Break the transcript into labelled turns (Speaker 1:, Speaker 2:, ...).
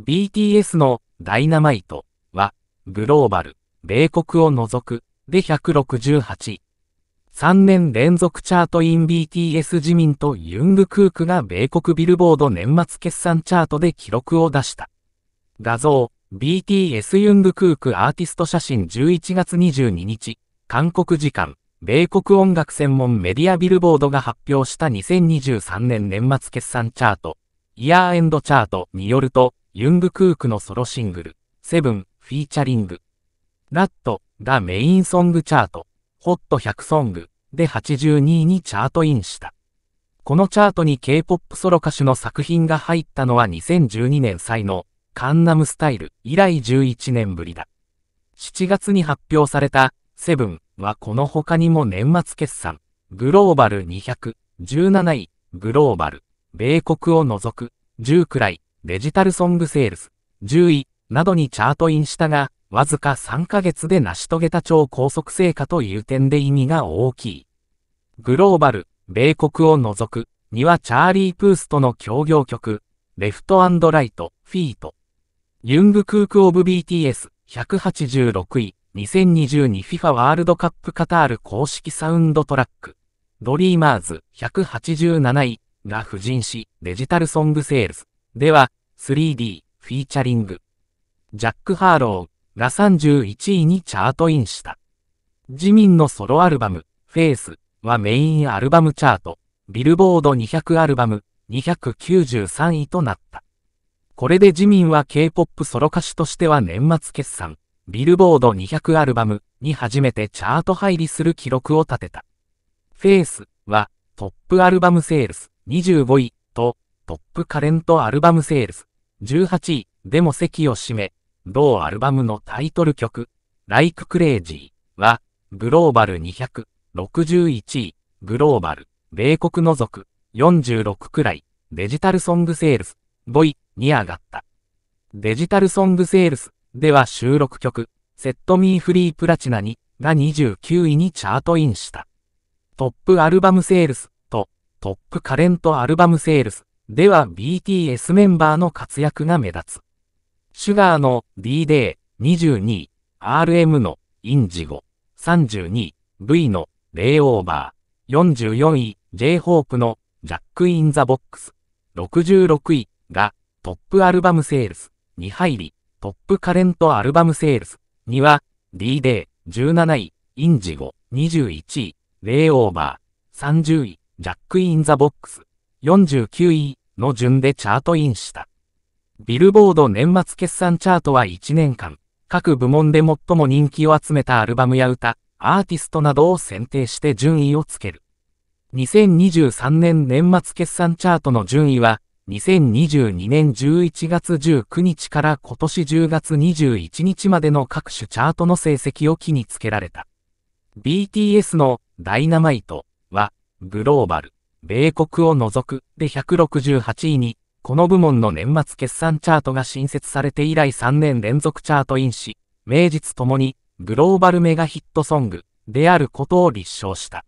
Speaker 1: BTS のダイナマイトは、グローバル、米国を除く、で168位。3年連続チャートイン BTS 自民とユングクークが米国ビルボード年末決算チャートで記録を出した。画像、BTS ユングクークアーティスト写真11月22日、韓国時間、米国音楽専門メディアビルボードが発表した2023年年末決算チャート、イヤーエンドチャートによると、ユングクークのソロシングル、セブン、フィーチャリング。ラットがメインソングチャート、ホット100ソングで82位にチャートインした。このチャートに K-POP ソロ歌手の作品が入ったのは2012年才の、カンナムスタイル以来11年ぶりだ。7月に発表された、セブンはこの他にも年末決算、グローバル200、17位、グローバル、米国を除く、10くらいデジタルソングセールス、10位、などにチャートインしたが、わずか3ヶ月で成し遂げた超高速成果という点で意味が大きい。グローバル、米国を除く、にはチャーリー・プースとの協業曲、レフトライト、フィート。ユング・クーク・オブ・ BTS、186位、2022FIFA ワールドカップカタール公式サウンドトラック。ドリーマーズ、187位、が婦人誌デジタルソングセールス、では、3D、フィーチャリング。ジャック・ハーローが31位にチャートインした。自民のソロアルバム、フェイスはメインアルバムチャート、ビルボード200アルバム293位となった。これで自民は K-POP ソロ歌手としては年末決算、ビルボード200アルバムに初めてチャート入りする記録を立てた。フェイスはトップアルバムセールス25位とトップカレントアルバムセールス、18位、でも席を占め、同アルバムのタイトル曲、Like Crazy は、グローバル261位、グローバル、米国除く、46くらい、デジタルソングセールス、5位に上がった。デジタルソングセールスでは収録曲、セットミーフリープラチナにが29位にチャートインした。トップアルバムセールスとトップカレントアルバムセールスでは BTS メンバーの活躍が目立つ。シュガーの D-Day 22、RM のインジゴ32、V のレイオーバー44位 J-Hope のジャック・イン・ザ・ボックス66位がトップアルバムセールスに入り、トップカレントアルバムセールスには D-Day 17位インジゴ21位レイオーバー30位ジャック・イン・ザ・ボックス49位の順でチャートインした。ビルボード年末決算チャートは1年間、各部門で最も人気を集めたアルバムや歌、アーティストなどを選定して順位をつける。2023年年末決算チャートの順位は、2022年11月19日から今年10月21日までの各種チャートの成績を機につけられた。BTS のダイナマイトはグローバル。米国を除くで168位に、この部門の年末決算チャートが新設されて以来3年連続チャートインし、名実ともにグローバルメガヒットソングであることを立証した。